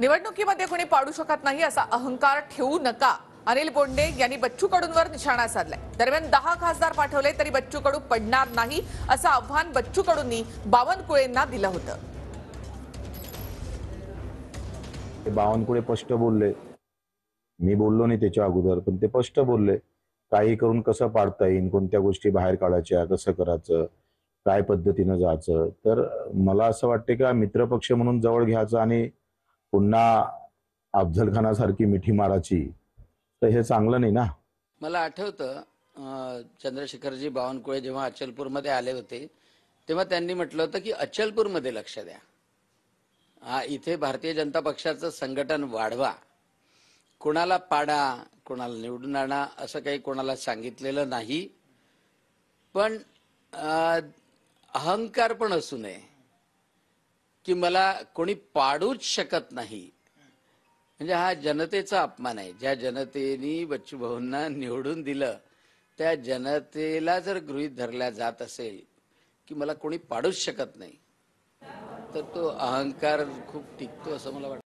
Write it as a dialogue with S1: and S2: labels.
S1: निवडणुकीमध्ये कोणी पाडू शकत नाही असा अहंकार ठेवू नका अनिल बोंडे यांनी बच्चू कडूंवर निशाणा साधलाय दरम्यान दहा खासदार पाठवले तरी बच्चू कडू पडणार नाही असं आव्हान बच्चू कडूंनी बावनकुळेंना दिलं होतं
S2: बावनकुळे स्पष्ट बोलले मी बोललो नाही त्याच्या अगोदर पण ते स्पष्ट बोलले काही करून कसं पाडता येईल कोणत्या गोष्टी बाहेर काढायच्या कसं करायचं काय पद्धतीनं जायचं तर मला असं वाटतं का मित्रपक्ष म्हणून जवळ घ्यायचं आणि पुन्हा अफजल खानासारखी मिठी माराची तर हे चांगलं नाही ना
S3: मला आठवत चंद्रशेखरजी बावनकुळे जेव्हा अचलपूरमध्ये आले होते तेव्हा त्यांनी म्हटलं होतं की अचलपूर मध्ये लक्ष द्या हा इथे भारतीय जनता पक्षाचं संघटन वाढवा कोणाला पाडा कोणाला निवडून आणा असं काही कोणाला सांगितलेलं नाही पण अहंकार पण असू नये की मला कोणी पाडूच शकत नाही म्हणजे हा जनतेचा अपमान आहे ज्या जनतेनी भाऊंना निवडून दिलं त्या जनतेला जर गृहीत धरल्या जात असेल की मला
S2: कोणी पाडूच शकत नाही तर तो अहंकार खूप टिकतो असं मला वाटतं